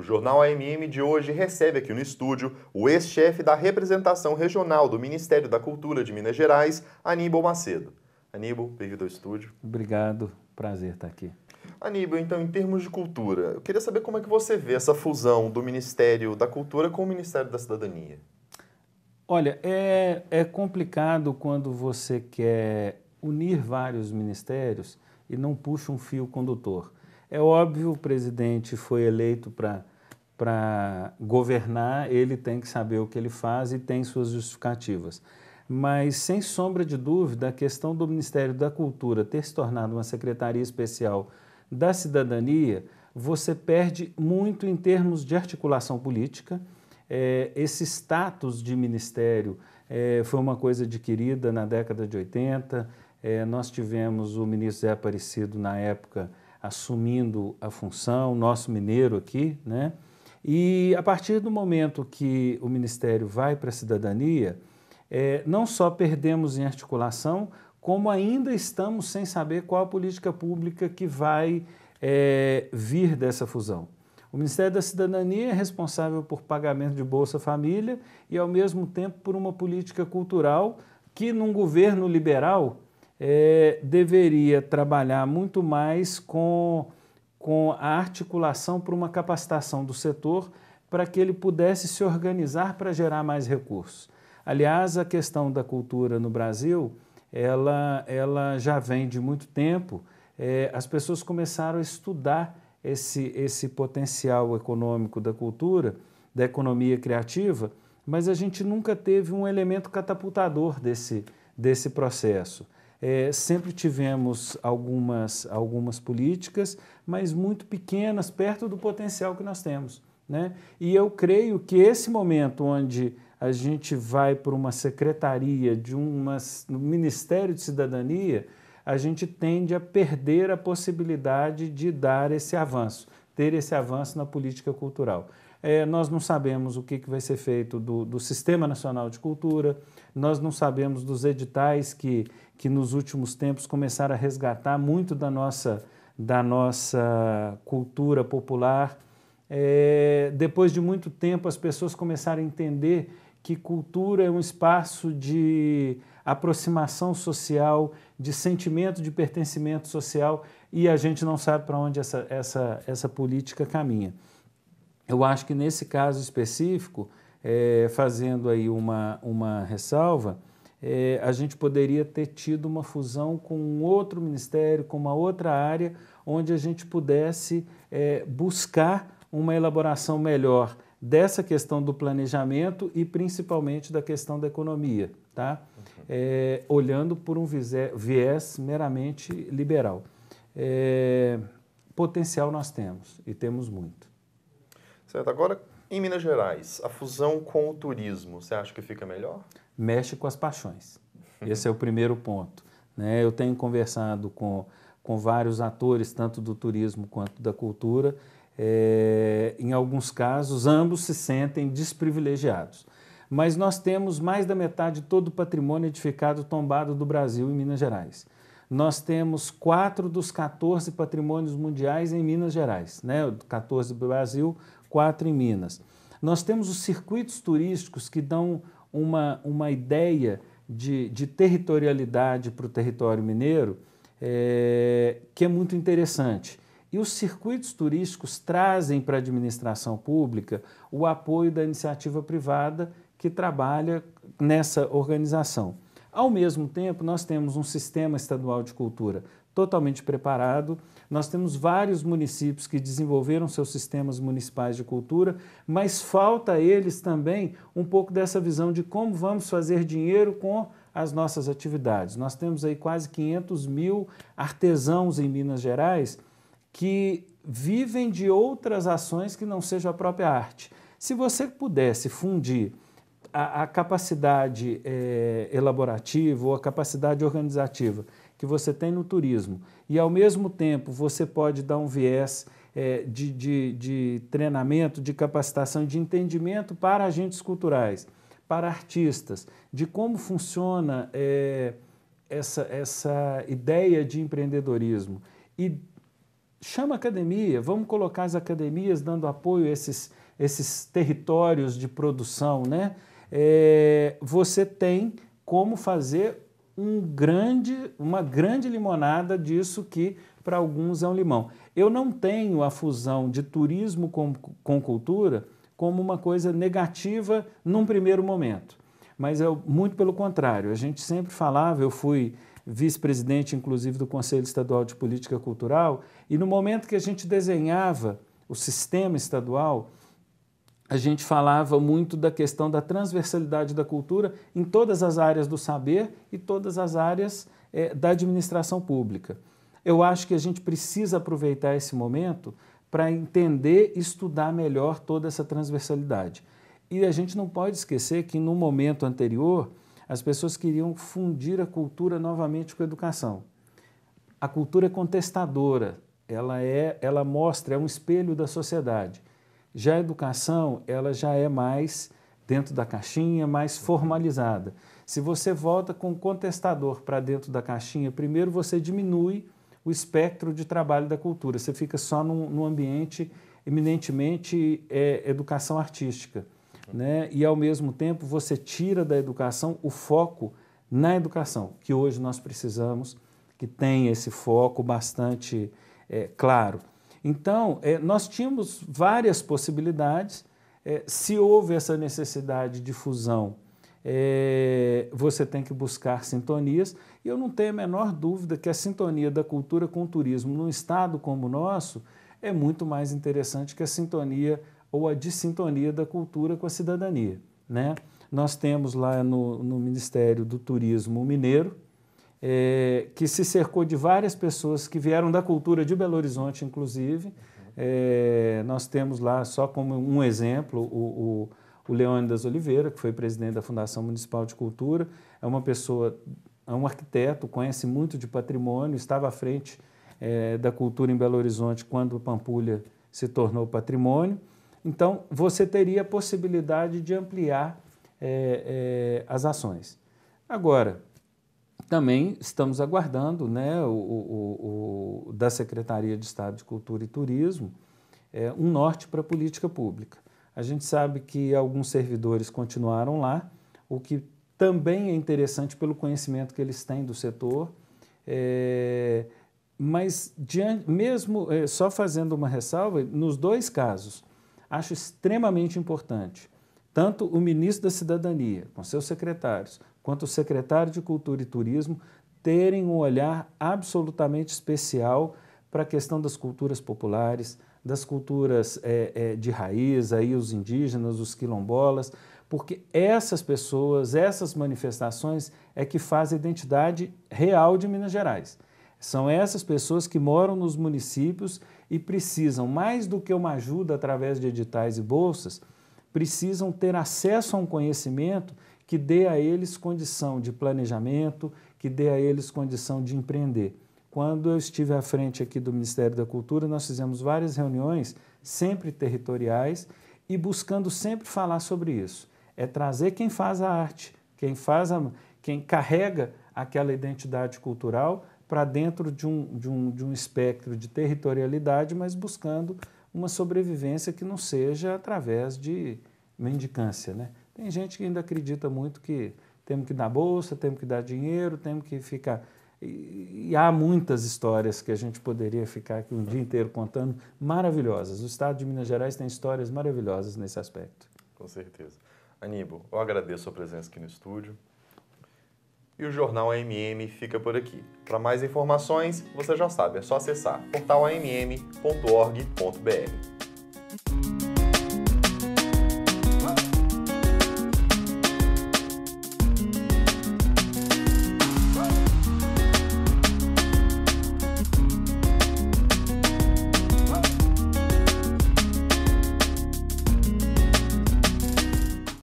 O Jornal AMM de hoje recebe aqui no estúdio o ex-chefe da representação regional do Ministério da Cultura de Minas Gerais, Aníbal Macedo. Aníbal, bem-vindo ao estúdio. Obrigado, prazer estar aqui. Aníbal, então, em termos de cultura, eu queria saber como é que você vê essa fusão do Ministério da Cultura com o Ministério da Cidadania. Olha, é, é complicado quando você quer unir vários ministérios e não puxa um fio condutor. É óbvio, o presidente foi eleito para governar, ele tem que saber o que ele faz e tem suas justificativas. Mas, sem sombra de dúvida, a questão do Ministério da Cultura ter se tornado uma secretaria especial da cidadania, você perde muito em termos de articulação política. É, esse status de ministério é, foi uma coisa adquirida na década de 80. É, nós tivemos o ministro Zé Aparecido, na época, assumindo a função, nosso mineiro aqui, né? E a partir do momento que o Ministério vai para a cidadania, é, não só perdemos em articulação, como ainda estamos sem saber qual a política pública que vai é, vir dessa fusão. O Ministério da Cidadania é responsável por pagamento de Bolsa Família e, ao mesmo tempo, por uma política cultural que, num governo liberal, é, deveria trabalhar muito mais com, com a articulação para uma capacitação do setor para que ele pudesse se organizar para gerar mais recursos. Aliás, a questão da cultura no Brasil, ela, ela já vem de muito tempo. É, as pessoas começaram a estudar esse, esse potencial econômico da cultura, da economia criativa, mas a gente nunca teve um elemento catapultador desse, desse processo. É, sempre tivemos algumas, algumas políticas, mas muito pequenas, perto do potencial que nós temos. Né? E eu creio que esse momento onde a gente vai para uma secretaria de uma, no Ministério de Cidadania, a gente tende a perder a possibilidade de dar esse avanço, ter esse avanço na política cultural. É, nós não sabemos o que, que vai ser feito do, do Sistema Nacional de Cultura, nós não sabemos dos editais que, que nos últimos tempos começaram a resgatar muito da nossa, da nossa cultura popular. É, depois de muito tempo, as pessoas começaram a entender que cultura é um espaço de aproximação social, de sentimento de pertencimento social, e a gente não sabe para onde essa, essa, essa política caminha. Eu acho que nesse caso específico, é, fazendo aí uma, uma ressalva, é, a gente poderia ter tido uma fusão com um outro ministério, com uma outra área, onde a gente pudesse é, buscar uma elaboração melhor dessa questão do planejamento e principalmente da questão da economia, tá? É, olhando por um viés meramente liberal. É, potencial nós temos e temos muito. Certo. Agora, em Minas Gerais, a fusão com o turismo, você acha que fica melhor? Mexe com as paixões. Esse é o primeiro ponto. Né? Eu tenho conversado com, com vários atores, tanto do turismo quanto da cultura. É, em alguns casos, ambos se sentem desprivilegiados. Mas nós temos mais da metade de todo o patrimônio edificado tombado do Brasil em Minas Gerais nós temos quatro dos 14 patrimônios mundiais em Minas Gerais, né? 14 do Brasil, quatro em Minas. Nós temos os circuitos turísticos que dão uma, uma ideia de, de territorialidade para o território mineiro, é, que é muito interessante. E os circuitos turísticos trazem para a administração pública o apoio da iniciativa privada que trabalha nessa organização. Ao mesmo tempo, nós temos um sistema estadual de cultura totalmente preparado. Nós temos vários municípios que desenvolveram seus sistemas municipais de cultura, mas falta a eles também um pouco dessa visão de como vamos fazer dinheiro com as nossas atividades. Nós temos aí quase 500 mil artesãos em Minas Gerais que vivem de outras ações que não sejam a própria arte. Se você pudesse fundir a, a capacidade é, elaborativa ou a capacidade organizativa que você tem no turismo e, ao mesmo tempo, você pode dar um viés é, de, de, de treinamento, de capacitação, de entendimento para agentes culturais, para artistas, de como funciona é, essa, essa ideia de empreendedorismo. E chama a academia, vamos colocar as academias dando apoio a esses, esses territórios de produção, né? É, você tem como fazer um grande, uma grande limonada disso que para alguns é um limão. Eu não tenho a fusão de turismo com, com cultura como uma coisa negativa num primeiro momento, mas é muito pelo contrário. A gente sempre falava, eu fui vice-presidente, inclusive, do Conselho Estadual de Política Cultural, e no momento que a gente desenhava o sistema estadual, a gente falava muito da questão da transversalidade da cultura em todas as áreas do saber e todas as áreas é, da administração pública. Eu acho que a gente precisa aproveitar esse momento para entender e estudar melhor toda essa transversalidade. E a gente não pode esquecer que, no momento anterior, as pessoas queriam fundir a cultura novamente com a educação. A cultura é contestadora, ela, é, ela mostra, é um espelho da sociedade. Já a educação, ela já é mais dentro da caixinha, mais uhum. formalizada. Se você volta com o contestador para dentro da caixinha, primeiro você diminui o espectro de trabalho da cultura, você fica só num, num ambiente eminentemente é, educação artística. Uhum. Né? E, ao mesmo tempo, você tira da educação o foco na educação, que hoje nós precisamos que tenha esse foco bastante é, claro. Então, é, nós tínhamos várias possibilidades. É, se houve essa necessidade de fusão, é, você tem que buscar sintonias. E eu não tenho a menor dúvida que a sintonia da cultura com o turismo num estado como o nosso é muito mais interessante que a sintonia ou a dissintonia da cultura com a cidadania. Né? Nós temos lá no, no Ministério do Turismo Mineiro, é, que se cercou de várias pessoas que vieram da cultura de Belo Horizonte, inclusive. É, nós temos lá, só como um exemplo, o, o, o Leônidas Oliveira, que foi presidente da Fundação Municipal de Cultura. É uma pessoa, é um arquiteto, conhece muito de patrimônio, estava à frente é, da cultura em Belo Horizonte quando a Pampulha se tornou patrimônio. Então, você teria a possibilidade de ampliar as ações. Agora, também estamos aguardando né, o, o, o, da Secretaria de Estado de Cultura e Turismo é, um norte para a política pública. A gente sabe que alguns servidores continuaram lá, o que também é interessante pelo conhecimento que eles têm do setor. É, mas, diante, mesmo é, só fazendo uma ressalva, nos dois casos, acho extremamente importante tanto o ministro da Cidadania, com seus secretários, quanto o secretário de Cultura e Turismo, terem um olhar absolutamente especial para a questão das culturas populares, das culturas é, é, de raiz, aí os indígenas, os quilombolas, porque essas pessoas, essas manifestações é que fazem a identidade real de Minas Gerais. São essas pessoas que moram nos municípios e precisam, mais do que uma ajuda através de editais e bolsas, precisam ter acesso a um conhecimento que dê a eles condição de planejamento, que dê a eles condição de empreender. Quando eu estive à frente aqui do Ministério da Cultura, nós fizemos várias reuniões, sempre territoriais, e buscando sempre falar sobre isso. É trazer quem faz a arte, quem faz a, quem carrega aquela identidade cultural para dentro de um, de, um, de um espectro de territorialidade, mas buscando uma sobrevivência que não seja através de mendicância, né? Tem gente que ainda acredita muito que temos que dar bolsa, temos que dar dinheiro, temos que ficar. E, há muitas histórias que a gente poderia ficar aqui um dia inteiro contando, maravilhosas. O estado de Minas Gerais tem histórias maravilhosas nesse aspecto. Com certeza. Aníbal, eu agradeço a sua presença aqui no estúdio. E o Jornal AMM fica por aqui. Para mais informações, você já sabe, é só acessar portalamm.org.br.